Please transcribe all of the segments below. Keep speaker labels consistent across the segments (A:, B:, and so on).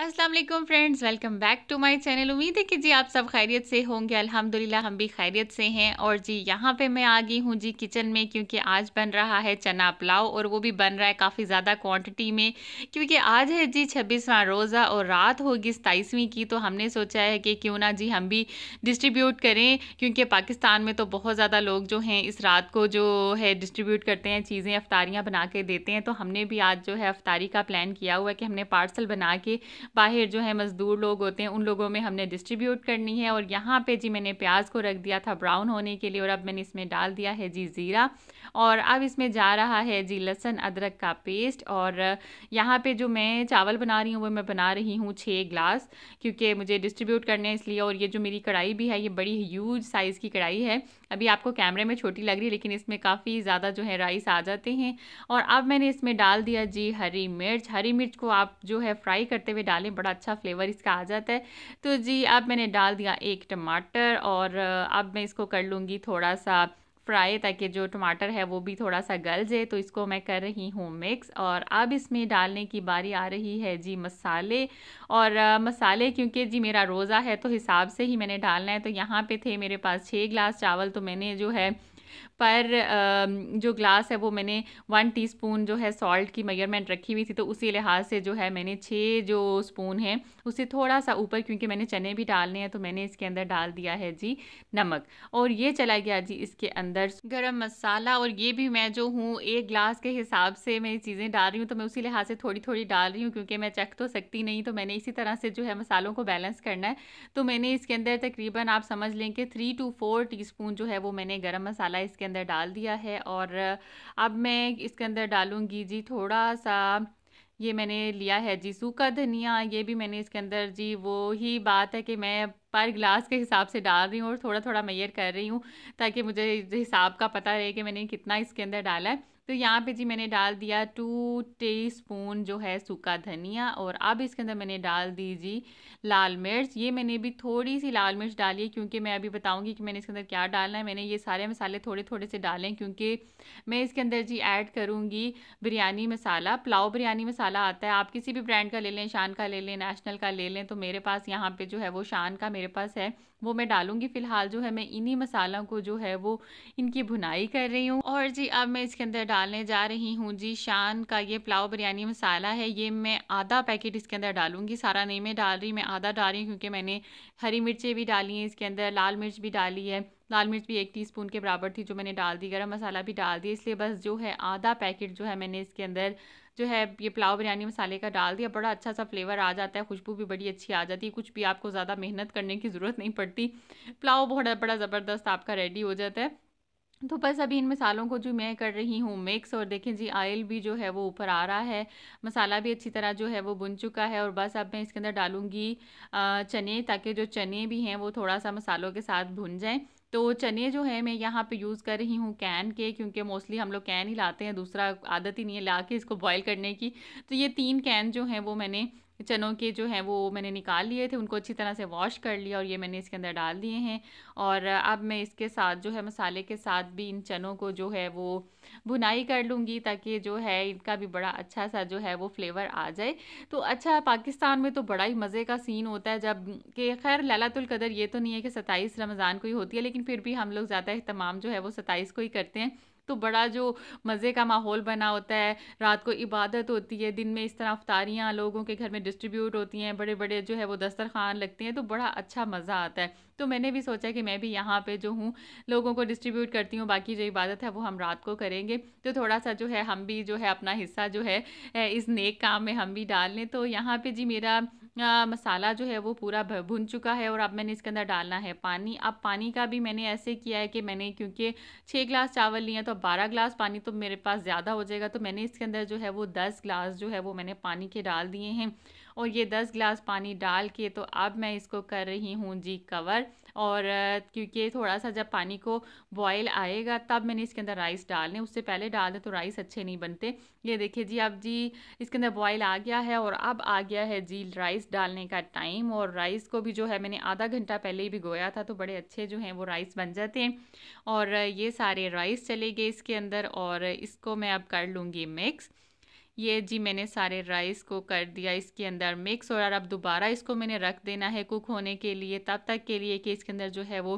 A: Aslam friends welcome back to my channel उम्मीद है कि जी आप सब खैरियत से होंगे अल्हम्दुलिल्लाह हम भी खैरियत से हैं और जी यहाँ पे मैं आ गई हूँ जी किचन में क्योंकि आज बन रहा है चना पुलाव और वो भी बन रहा है काफ़ी ज़्यादा क्वांटिटी में क्योंकि आज है जी छब्बीसवां रोज़ा और रात होगी सताईसवीं की तो हमने सोचा है कि क्यों ना जी हम भी डिस्ट्रीब्यूट करें क्योंकि पाकिस्तान में तो बहुत ज़्यादा लोग जो हैं इस रात को जो है डिस्ट्रीब्यूट करते हैं चीज़ें अफ्तारियाँ बना के देते हैं तो हमने भी आज जो है अफ्तारी का प्लान किया हुआ है कि हमने पार्सल बना के बाहर जो है मज़दूर लोग होते हैं उन लोगों में हमने डिस्ट्रीब्यूट करनी है और यहाँ पे जी मैंने प्याज को रख दिया था ब्राउन होने के लिए और अब मैंने इसमें डाल दिया है जी ज़ीरा और अब इसमें जा रहा है जी लहसन अदरक का पेस्ट और यहाँ पे जो मैं चावल बना रही हूँ वो मैं बना रही हूँ छः ग्लास क्योंकि मुझे डिस्ट्रीब्यूट करने इसलिए और ये जो मेरी कढ़ाई भी है ये बड़ी ह्यूज साइज़ की कढ़ाई है अभी आपको कैमरे में छोटी लग रही है लेकिन इसमें काफ़ी ज़्यादा जो है राइस आ जाते हैं और अब मैंने इसमें डाल दिया जी हरी मिर्च हरी मिर्च को आप जो है फ्राई करते हुए डाल डालें बड़ा अच्छा फ्लेवर इसका आ जाता है तो जी अब मैंने डाल दिया एक टमाटर और अब मैं इसको कर लूँगी थोड़ा सा फ्राई ताकि जो टमाटर है वो भी थोड़ा सा गल जाए तो इसको मैं कर रही हूँ मिक्स और अब इसमें डालने की बारी आ रही है जी मसाले और आ, मसाले क्योंकि जी मेरा रोज़ा है तो हिसाब से ही मैंने डालना है तो यहाँ पे थे मेरे पास छः गिलास चावल तो मैंने जो है पर जो ग्लास है वो मैंने वन टीस्पून जो है सॉल्ट की मेजरमेंट रखी हुई थी तो उसी लिहाज से जो है मैंने छः जो स्पून है उसे थोड़ा सा ऊपर क्योंकि मैंने चने भी डालने हैं तो मैंने इसके अंदर डाल दिया है जी नमक और ये चला गया जी इसके अंदर गर्म मसाला और ये भी मैं जो हूँ एक ग्लास के हिसाब से मैं चीज़ें डाल रही हूँ तो मैं उसी लिहाज से थोड़ी थोड़ी डाल रही हूँ क्योंकि मैं चख तो सकती नहीं तो मैंने इसी तरह से जो है मसालों को बैलेंस करना है तो मैंने इसके अंदर तकरीबन आप समझ लें कि थ्री टू फोर टी जो है वो मैंने गर्म मसाला इसके अंदर डाल दिया है और अब मैं इसके अंदर डालूँगी जी थोड़ा सा ये मैंने लिया है जी सूखा धनिया ये भी मैंने इसके अंदर जी वो ही बात है कि मैं पर ग्लास के हिसाब से डाल रही हूँ और थोड़ा थोड़ा मैयर कर रही हूँ ताकि मुझे हिसाब का पता रहे कि मैंने कितना इसके अंदर डाला है तो यहाँ पे जी मैंने डाल दिया टू टीस्पून जो है सूखा धनिया और अब इसके अंदर मैंने डाल दी जी लाल मिर्च ये मैंने भी थोड़ी सी लाल मिर्च डाली है क्योंकि मैं अभी बताऊँगी कि मैंने इसके अंदर क्या डालना है मैंने ये सारे मसाले थोड़े थोड़े से डालें क्योंकि मैं इसके अंदर जी ऐड करूँगी बिरयानी मसाला पुलाव बिरयानी मसाला आता है आप किसी भी ब्रांड का ले लें शान का ले लें नेशनल का ले लें तो मेरे पास यहाँ पर जो है वो शान का मेरे पास है वो मैं डालूंगी फ़िलहाल जो है मैं इन्हीं मसालों को जो है वो इनकी भुनाई कर रही हूँ और जी अब मैं इसके अंदर डाल डालने जा रही हूँ जी शान का ये पुलाव बिरयानी मसाला है ये मैं आधा पैकेट इसके अंदर डालूंगी सारा नहीं मैं डाल रही मैं आधा डाल रही हूँ क्योंकि मैंने हरी मिर्चें भी डाली हैं इसके अंदर लाल मिर्च भी डाली है लाल मिर्च भी एक टीस्पून के बराबर थी जो मैंने डाल दी गर्म मसाला भी डाल दिया इसलिए बस जो है आधा पैकेट जो है मैंने इसके अंदर जो है ये पुलाव बिरयानी मसाले का डाल दिया बड़ा अच्छा सा फ्लेवर आ जाता है खुशबू भी बड़ी अच्छी आ जाती है कुछ भी आपको ज़्यादा मेहनत करने की ज़रूरत नहीं पड़ती पुलाव बहुत बड़ा ज़बरदस्त आपका रेडी हो जाता है तो बस अभी इन मसालों को जो मैं कर रही हूँ मिक्स और देखें जी आयल भी जो है वो ऊपर आ रहा है मसाला भी अच्छी तरह जो है वो बुन चुका है और बस अब मैं इसके अंदर डालूँगी चने ताकि जो चने भी हैं वो थोड़ा सा मसालों के साथ भुन जाएँ तो चने जो है मैं यहाँ पे यूज़ कर रही हूँ कैन के क्योंकि मोस्टली हम लोग कैन ही लाते हैं दूसरा आदत ही नहीं है ला के इसको बॉयल करने की तो ये तीन कैन जो हैं वो मैंने चनों के जो हैं वो मैंने निकाल लिए थे उनको अच्छी तरह से वॉश कर लिया और ये मैंने इसके अंदर डाल दिए हैं और अब मैं इसके साथ जो है मसाले के साथ भी इन चनों को जो है वो भुनाई कर लूँगी ताकि जो है इनका भी बड़ा अच्छा सा जो है वो फ्लेवर आ जाए तो अच्छा पाकिस्तान में तो बड़ा ही मज़े का सीन होता है जब कि खैर ललातुल कदर ये तो नहीं है कि सत्ताईस रमज़ान को ही होती है लेकिन फिर भी हम लोग ज़्यादा अहतमाम जो है वो सत्ताईस को ही करते हैं तो बड़ा जो मज़े का माहौल बना होता है रात को इबादत होती है दिन में इस तरह अफ्तारियाँ लोगों के घर में डिस्ट्रीब्यूट होती हैं बड़े बड़े जो है वो दस्तरखान लगते हैं तो बड़ा अच्छा मज़ा आता है तो मैंने भी सोचा कि मैं भी यहाँ पे जो हूँ लोगों को डिस्ट्रीब्यूट करती हूँ बाकी जो इबादत है वो हम रात को करेंगे तो थोड़ा सा जो है हम भी जो है अपना हिस्सा जो है इस नेक काम में हम भी डाल लें तो यहाँ पर जी मेरा आ, मसाला जो है वो पूरा भुन चुका है और अब मैंने इसके अंदर डालना है पानी अब पानी का भी मैंने ऐसे किया है कि मैंने क्योंकि छः गिलास चावल लिए हैं तो अब बारह गिलास पानी तो मेरे पास ज़्यादा हो जाएगा तो मैंने इसके अंदर जो है वो दस गिलास जो है वो मैंने पानी के डाल दिए हैं और ये दस गिलास पानी डाल के तो अब मैं इसको कर रही हूँ जी कवर और क्योंकि थोड़ा सा जब पानी को बॉयल आएगा तब मैंने इसके अंदर राइस डालने उससे पहले डाल दें तो राइस अच्छे नहीं बनते ये देखिए जी अब जी इसके अंदर बॉयल आ गया है और अब आ गया है जी राइस डालने का टाइम और राइस को भी जो है मैंने आधा घंटा पहले ही भिगोया था तो बड़े अच्छे जो हैं वो राइस बन जाते हैं और ये सारे राइस चले गए इसके अंदर और इसको मैं अब कर लूँगी मिक्स ये जी मैंने सारे राइस को कर दिया इसके अंदर मिक्स और अब दोबारा इसको मैंने रख देना है कुक होने के लिए तब तक के लिए कि इसके अंदर जो है वो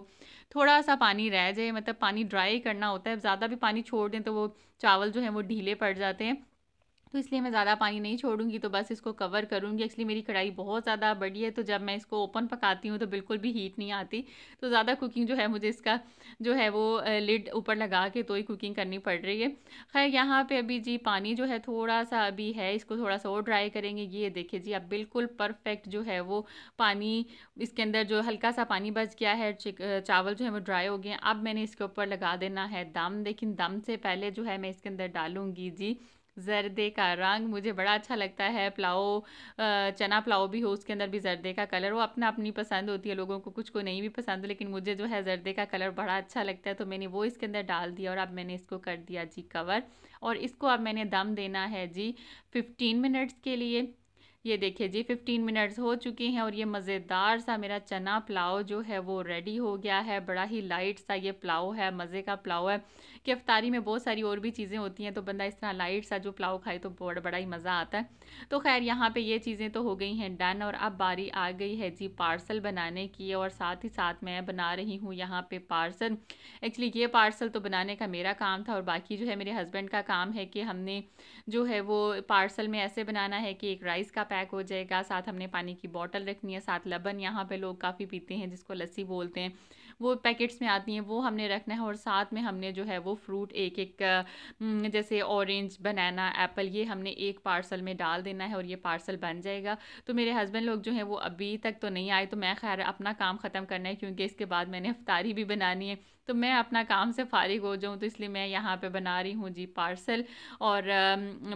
A: थोड़ा सा पानी रह जाए मतलब पानी ड्राई करना होता है ज़्यादा भी पानी छोड़ दें तो वो चावल जो है वो ढीले पड़ जाते हैं तो इसलिए मैं ज़्यादा पानी नहीं छोड़ूंगी तो बस इसको कवर करूँगी एक्चुअली मेरी कढ़ाई बहुत ज़्यादा बड़ी है तो जब मैं इसको ओपन पकाती हूँ तो बिल्कुल भी हीट नहीं आती तो ज़्यादा कुकिंग जो है मुझे इसका जो है वो लिड ऊपर लगा के तो ही कुकिंग करनी पड़ रही है खैर यहाँ पर अभी जी पानी जो है थोड़ा सा अभी है इसको थोड़ा सा और ड्राई करेंगे ये देखिए जी अब बिल्कुल परफेक्ट जो है वो पानी इसके अंदर जो हल्का सा पानी बच गया है चावल जो है वो ड्राई हो गए अब मैंने इसके ऊपर लगा देना है दम लेकिन दम से पहले जो है मैं इसके अंदर डालूँगी जी जर्दे का रंग मुझे बड़ा अच्छा लगता है पुलाव चना पुलाव भी हो उसके अंदर भी जर्दे का कलर वो अपना अपनी पसंद होती है लोगों को कुछ को नहीं भी पसंद लेकिन मुझे जो है ज़रदे का कलर बड़ा अच्छा लगता है तो मैंने वो इसके अंदर डाल दिया और अब मैंने इसको कर दिया जी कवर और इसको अब मैंने दम देना है जी फिफ्टीन मिनट्स के लिए ये देखिए जी फिफ्टीन मिनट्स हो चुके हैं और ये मज़ेदार सा मेरा चना पुलाव जो है वो रेडी हो गया है बड़ा ही लाइट सा ये पुलाव है मज़े का पुलाव है कि अफ्तारी में बहुत सारी और भी चीज़ें होती हैं तो बंदा इस तरह लाइट सा जो पुलाव खाए तो बड़ा बड़ा ही मज़ा आता है तो खैर यहाँ पर ये चीज़ें तो हो गई हैं डन और अब बारी आ गई है जी पार्सल बनाने की और साथ ही साथ मैं बना रही हूँ यहाँ पर पार्सल एक्चुअली ये पार्सल तो बनाने का मेरा काम था और बाकी जो है मेरे हस्बैंड का काम है कि हमने जो है वो पार्सल में ऐसे बनाना है कि एक राइस का पैक हो जाएगा साथ हमने पानी की बॉटल रखनी है साथ लबन यहाँ पे लोग काफ़ी पीते हैं जिसको लस्सी बोलते हैं वो पैकेट्स में आती हैं वो हमने रखना है और साथ में हमने जो है वो फ्रूट एक एक हम्म, जैसे ऑरेंज बनाना एप्पल ये हमने एक पार्सल में डाल देना है और ये पार्सल बन जाएगा तो मेरे हस्बैंड लोग जो हैं वो अभी तक तो नहीं आए तो मैं खैर अपना काम ख़त्म करना है क्योंकि इसके बाद मैंने अफ्तारी भी बनानी है तो मैं अपना काम से फारिग हो जाऊँ तो इसलिए मैं यहाँ पे बना रही हूँ जी पार्सल और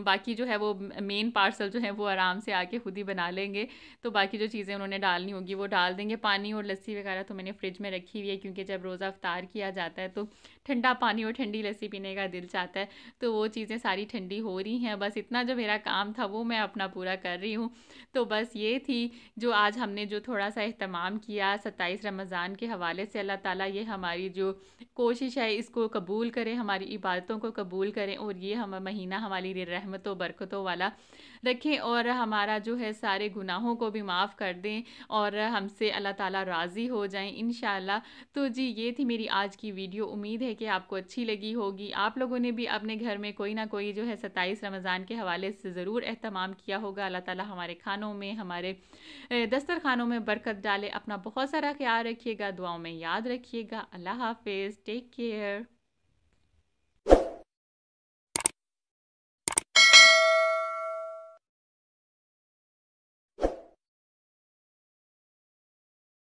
A: बाकी जो है वो मेन पार्सल जो है वो आराम से आके खुद ही बना लेंगे तो बाकी जो चीज़ें उन्होंने डालनी होगी वो डाल देंगे पानी और लस्सी वगैरह तो मैंने फ्रिज में रखी हुई है क्योंकि जब रोज़ा अफ्तार किया जाता है तो ठंडा पानी और ठंडी लस्सी पीने का दिल चाहता है तो वो चीज़ें सारी ठंडी हो रही हैं बस इतना जो मेरा काम था वो मैं अपना पूरा कर रही हूँ तो बस ये थी जो आज हमने जो थोड़ा सा अहतमाम किया सत्ताईस रमज़ान के हवाले से अल्लाह ताला ये हमारी जो कोशिश है इसको कबूल करें हमारी इबादतों को कबूल करें और ये हम महीना हमारे लिए रहमतों बरकतों वाला रखें और हमारा जो है सारे गुनाहों को भी माफ़ कर दें और हमसे अल्लाह ताला राज़ी हो जाएं इन तो जी ये थी मेरी आज की वीडियो उम्मीद है कि आपको अच्छी लगी होगी आप लोगों ने भी अपने घर में कोई ना कोई जो है सत्ताईस रमज़ान के हवाले से ज़रूर अहतमाम किया होगा अल्लाह ताला हमारे खानों में हमारे दस्तर खानों में बरकत डाले अपना बहुत सारा ख्याल रखिएगा दुआओं में याद रखिएगा अल्लाह हाफ Hafiz. Take care.